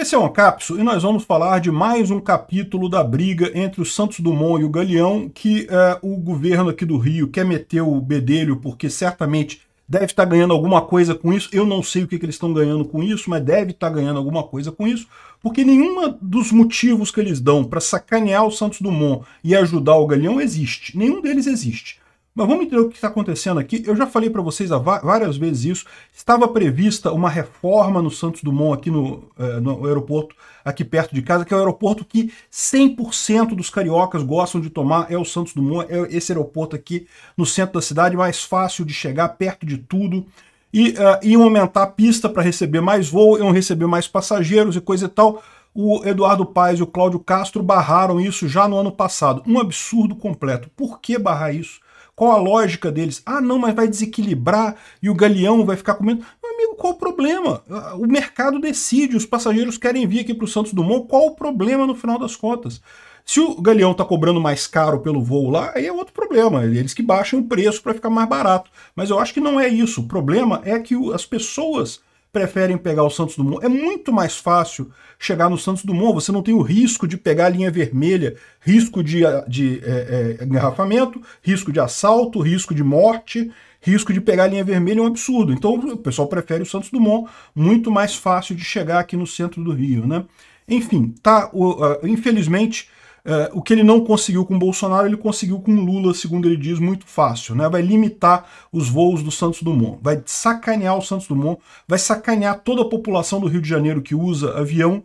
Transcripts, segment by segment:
Esse é um capso e nós vamos falar de mais um capítulo da briga entre o Santos Dumont e o Galeão, que uh, o governo aqui do Rio quer meter o bedelho porque certamente deve estar tá ganhando alguma coisa com isso. Eu não sei o que, que eles estão ganhando com isso, mas deve estar tá ganhando alguma coisa com isso, porque nenhum dos motivos que eles dão para sacanear o Santos Dumont e ajudar o Galeão existe. Nenhum deles existe. Mas vamos entender o que está acontecendo aqui. Eu já falei para vocês várias vezes isso. Estava prevista uma reforma no Santos Dumont, aqui no, eh, no aeroporto, aqui perto de casa, que é o aeroporto que 100% dos cariocas gostam de tomar, é o Santos Dumont, é esse aeroporto aqui no centro da cidade, mais fácil de chegar, perto de tudo. E uh, iam aumentar a pista para receber mais voo, iam receber mais passageiros e coisa e tal. O Eduardo Paes e o Cláudio Castro barraram isso já no ano passado. Um absurdo completo. Por que barrar isso? Qual a lógica deles? Ah, não, mas vai desequilibrar e o galeão vai ficar comendo. Meu amigo, qual o problema? O mercado decide, os passageiros querem vir aqui para o Santos Dumont, qual o problema no final das contas? Se o Galeão está cobrando mais caro pelo voo lá, aí é outro problema. Eles que baixam o preço para ficar mais barato. Mas eu acho que não é isso. O problema é que as pessoas preferem pegar o Santos Dumont. É muito mais fácil chegar no Santos Dumont, você não tem o risco de pegar a linha vermelha, risco de, de é, é, engarrafamento, risco de assalto, risco de morte, risco de pegar a linha vermelha é um absurdo. Então o pessoal prefere o Santos Dumont, muito mais fácil de chegar aqui no centro do Rio, né? Enfim, tá, o, uh, infelizmente, Uh, o que ele não conseguiu com Bolsonaro, ele conseguiu com Lula, segundo ele diz, muito fácil. Né? Vai limitar os voos do Santos Dumont, vai sacanear o Santos Dumont, vai sacanear toda a população do Rio de Janeiro que usa avião,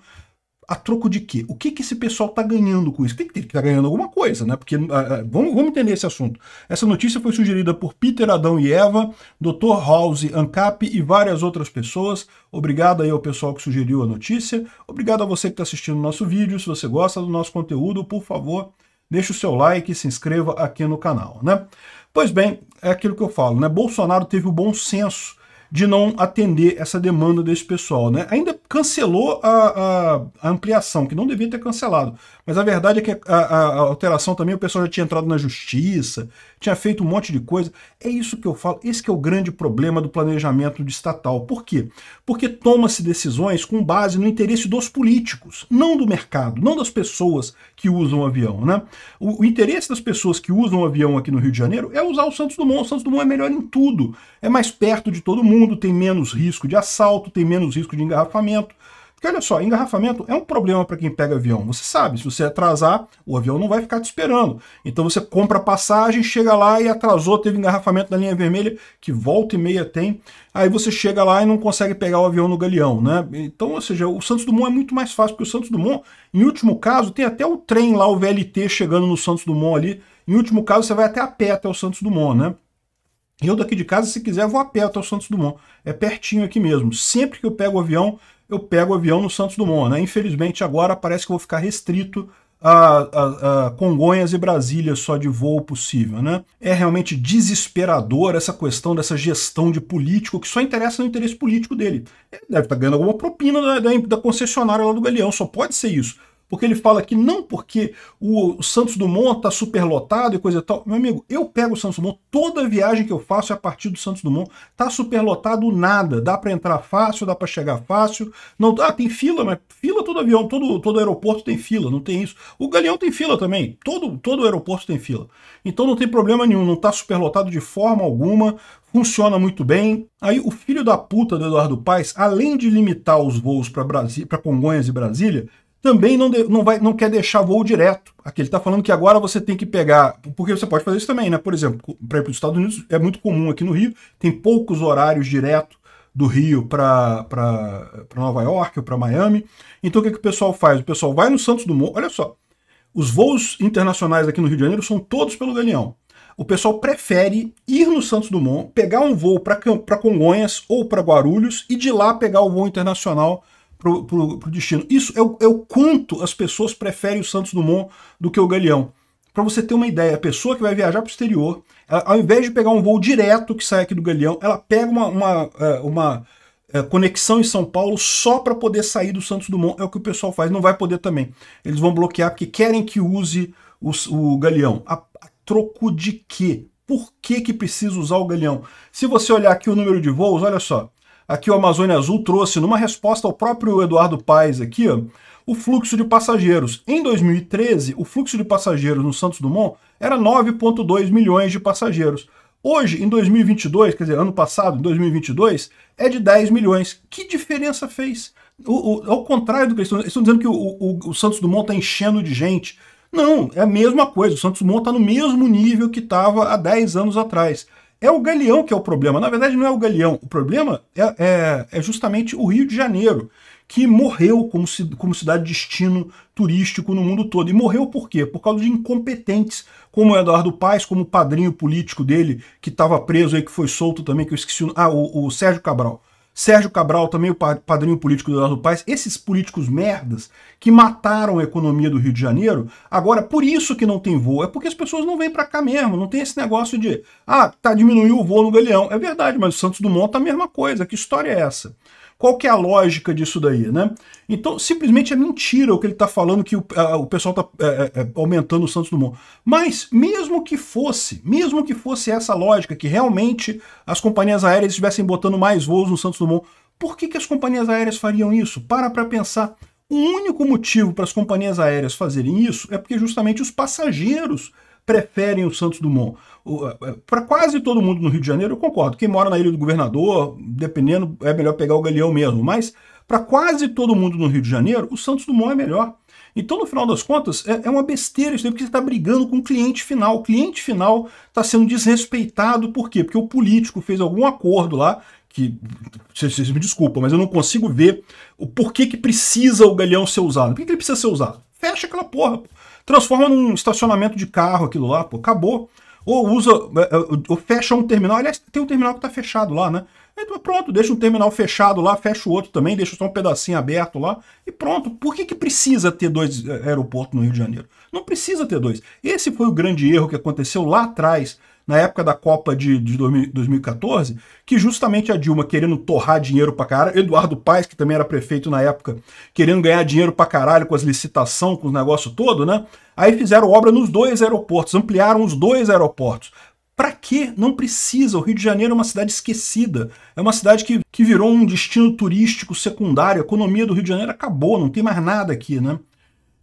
a troco de quê? O que, que esse pessoal está ganhando com isso? Tem que estar tá ganhando alguma coisa, né? Porque ah, ah, vamos, vamos entender esse assunto. Essa notícia foi sugerida por Peter Adão e Eva, Dr. House, Ancap e várias outras pessoas. Obrigado aí ao pessoal que sugeriu a notícia. Obrigado a você que está assistindo o nosso vídeo. Se você gosta do nosso conteúdo, por favor, deixe o seu like e se inscreva aqui no canal, né? Pois bem, é aquilo que eu falo, né? Bolsonaro teve o bom senso de não atender essa demanda desse pessoal. Né? Ainda cancelou a, a, a ampliação, que não devia ter cancelado. Mas a verdade é que a, a, alteração também, o pessoal já tinha entrado na justiça, tinha feito um monte de coisa. É isso que eu falo, esse que é o grande problema do planejamento estatal. Por quê? Porque toma-se decisões com base no interesse dos políticos, não do mercado, não das pessoas que usam o avião. Né? O, o interesse das pessoas que usam o avião aqui no Rio de Janeiro é usar o Santos Dumont. O Santos Dumont é melhor em tudo, é mais perto de todo mundo mundo, tem menos risco de assalto, tem menos risco de engarrafamento. Porque olha só, engarrafamento é um problema para quem pega avião. Você sabe, se você atrasar, o avião não vai ficar te esperando. Então você compra passagem, chega lá e atrasou, teve engarrafamento na linha vermelha, que volta e meia tem. Aí você chega lá e não consegue pegar o avião no galeão, né? Então, ou seja, o Santos Dumont é muito mais fácil, porque o Santos Dumont, em último caso, tem até o trem lá, o VLT chegando no Santos Dumont ali. Em último caso, você vai até a pé até o Santos Dumont, né? Eu daqui de casa, se quiser, vou a pé até o Santos Dumont. É pertinho aqui mesmo. Sempre que eu pego o avião, eu pego o avião no Santos Dumont. Né? Infelizmente, agora parece que eu vou ficar restrito a, a, a, Congonhas e Brasília só de voo possível, né? É realmente desesperador essa questão dessa gestão de político que só interessa no interesse político dele. Ele deve estar tá ganhando alguma propina da, da, da concessionária lá do Galeão, só pode ser isso porque ele fala que não porque o Santos Dumont está superlotado e coisa e tal. Meu amigo, eu pego o Santos Dumont, toda viagem que eu faço é a partir do Santos Dumont, tá superlotado nada, dá para entrar fácil, dá para chegar fácil. Não, ah, tem fila, mas fila todo avião, todo, todo aeroporto tem fila, não tem isso. O Galeão tem fila também, todo, todo aeroporto tem fila. Então não tem problema nenhum, não tá superlotado de forma alguma, funciona muito bem. Aí o filho da puta do Eduardo Paes, além de limitar os voos para Congonhas e Brasília, também não, de, não, vai, não quer deixar voo direto. Aqui ele está falando que agora você tem que pegar, porque você pode fazer isso também, né? Por exemplo, para ir para os Estados Unidos é muito comum aqui no Rio, tem poucos horários direto do Rio para Nova York ou para Miami. Então o que, que o pessoal faz? O pessoal vai no Santos Dumont, olha só, os voos internacionais aqui no Rio de Janeiro são todos pelo Galeão. O pessoal prefere ir no Santos Dumont, pegar um voo para Congonhas ou para Guarulhos e de lá pegar o voo internacional pro, destino. Isso é o, é o quanto as pessoas preferem o Santos Dumont do que o Galeão. Para você ter uma ideia, a pessoa que vai viajar para o exterior, ela, ao invés de pegar um voo direto que sai aqui do Galeão, ela pega uma, uma, é, uma, uma é, conexão em São Paulo só para poder sair do Santos Dumont. É o que o pessoal faz, não vai poder também. Eles vão bloquear porque querem que use o, o Galeão. A, a troco de quê? Por que, que precisa usar o Galeão? Se você olhar aqui o número de voos, olha só aqui o Amazônia Azul trouxe numa resposta ao próprio Eduardo Paes aqui, ó, o fluxo de passageiros. Em 2013, o fluxo de passageiros no Santos Dumont era 9,2 milhões de passageiros. Hoje, em 2022, quer dizer, ano passado, em 2022, é de 10 milhões. Que diferença fez? O, o, ao contrário do que eles estão, estão dizendo que o, o Santos Dumont está enchendo de gente. Não, é a mesma coisa. O Santos Dumont está no mesmo nível que estava há 10 anos atrás. É o galeão que é o problema. Na verdade, não é o galeão. O problema é, é, é justamente o Rio de Janeiro, que morreu como, como cidade de destino turístico no mundo todo. E morreu por quê? Por causa de incompetentes, como o Eduardo Paes, como o padrinho político dele, que estava preso aí, que foi solto também, que eu esqueci. Ah, o, o Sérgio Cabral. Sérgio Cabral, também o padrinho político do Eduardo Paes, esses políticos merdas que mataram a economia do Rio de Janeiro, agora por isso que não tem voo, é porque as pessoas não vêm para cá mesmo, não tem esse negócio de, ah, tá diminuiu o voo no Galeão. É verdade, mas o Santos Dumont tá a mesma coisa, que história é essa? Qual que é a lógica disso daí, né? Então, simplesmente é mentira o que ele está falando que o, a, o pessoal está é, é, é, aumentando o Santos Dumont. Mas, mesmo que fosse, mesmo que fosse essa lógica, que realmente as companhias aéreas estivessem botando mais voos no Santos Dumont, por que, que as companhias aéreas fariam isso? Para para pensar. O único motivo para as companhias aéreas fazerem isso é porque justamente os passageiros preferem o Santos Dumont. É, é, para quase todo mundo no Rio de Janeiro, eu concordo. Quem mora na Ilha do Governador, dependendo, é melhor pegar o Galeão mesmo. Mas para quase todo mundo no Rio de Janeiro, o Santos Dumont é melhor. Então, no final das contas, é, é uma besteira isso aí, porque você está brigando com o cliente final. O cliente final está sendo desrespeitado, por quê? Porque o político fez algum acordo lá, que vocês me desculpam, mas eu não consigo ver o porquê que precisa o galeão ser usado. Por que, que ele precisa ser usado? fecha aquela porra, pô. Transforma num estacionamento de carro aquilo lá, pô. Acabou. Ou usa, é, é, ou fecha um terminal. Aliás, tem um terminal que tá fechado lá, né? Aí tu, pronto, deixa um terminal fechado lá, fecha o outro também, deixa só um pedacinho aberto lá e pronto. Por que, que precisa ter dois eh, aeroportos no Rio de Janeiro? Não precisa ter dois. Esse foi o grande erro que aconteceu lá atrás, na época da Copa de, de 2014, que justamente a Dilma querendo torrar dinheiro pra caralho, Eduardo Paes, que também era prefeito na época, querendo ganhar dinheiro pra caralho com as licitações, com o negócio todo, né? Aí fizeram obra nos dois aeroportos, ampliaram os dois aeroportos. Para que? Não precisa. O Rio de Janeiro é uma cidade esquecida. É uma cidade que, que virou um destino turístico secundário. A economia do Rio de Janeiro acabou, não tem mais nada aqui, né?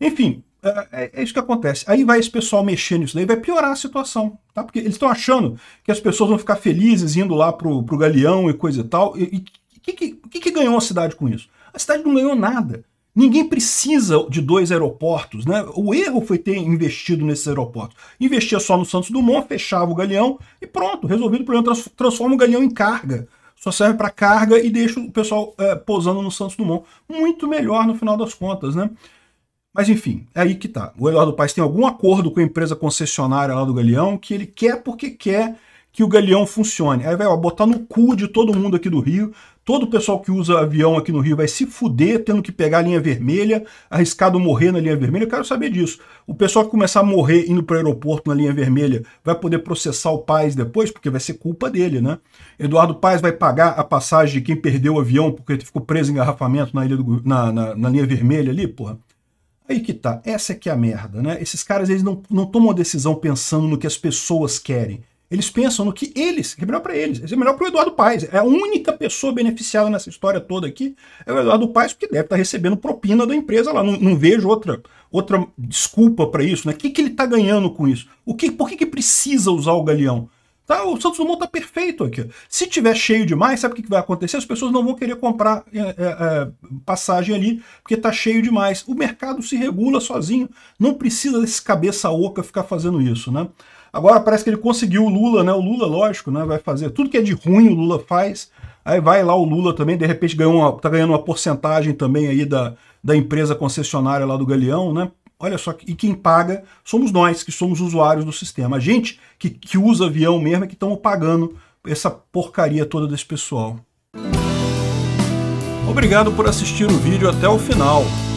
Enfim, é, é, é isso que acontece. Aí vai esse pessoal mexer nisso daí, vai piorar a situação, tá? Porque eles estão achando que as pessoas vão ficar felizes indo lá pro, pro Galeão e coisa e tal. E o que, que, que, ganhou a cidade com isso? A cidade não ganhou nada. Ninguém precisa de dois aeroportos, né? O erro foi ter investido nesses aeroportos. Investia só no Santos Dumont, fechava o galeão e pronto, resolvido o problema. Transforma o galeão em carga. Só serve para carga e deixa o pessoal é, posando no Santos Dumont. Muito melhor no final das contas, né? Mas enfim, é aí que tá. O Eduardo Paes tem algum acordo com a empresa concessionária lá do Galeão que ele quer porque quer que o Galeão funcione. Aí vai ó, botar no cu de todo mundo aqui do Rio Todo o pessoal que usa avião aqui no Rio vai se fuder tendo que pegar a linha vermelha, arriscado morrer na linha vermelha. Eu quero saber disso. O pessoal que começar a morrer indo para o aeroporto na linha vermelha vai poder processar o Paz depois, porque vai ser culpa dele, né? Eduardo Paz vai pagar a passagem de quem perdeu o avião porque ficou preso em engarrafamento na, do, na, na, na linha vermelha ali, porra. Aí que tá, essa é que é a merda, né? Esses caras, eles não, não tomam a decisão pensando no que as pessoas querem. Eles pensam no que eles, que é melhor para eles, é melhor para o Eduardo Paes. É a única pessoa beneficiada nessa história toda aqui, é o Eduardo Paes, porque deve estar tá recebendo propina da empresa lá. Não, não vejo outra, outra desculpa para isso. Né? O que, que ele está ganhando com isso? O que, por que, que precisa usar o galeão? Tá, o Santos Dumont está perfeito aqui. Se tiver cheio demais, sabe o que, que vai acontecer? As pessoas não vão querer comprar é, é, é passagem ali, porque está cheio demais. O mercado se regula sozinho, não precisa desse cabeça oca ficar fazendo isso, né? Agora parece que ele conseguiu o Lula, né? O Lula, lógico, né? Vai fazer tudo que é de ruim o Lula faz. Aí vai lá o Lula também, de repente ganhou uma, tá ganhando uma porcentagem também aí da, da empresa concessionária lá do Galeão, né? Olha só, e quem paga somos nós, que somos usuários do sistema. A gente que, que usa avião mesmo é que estamos pagando essa porcaria toda desse pessoal. Obrigado por assistir o vídeo até o final.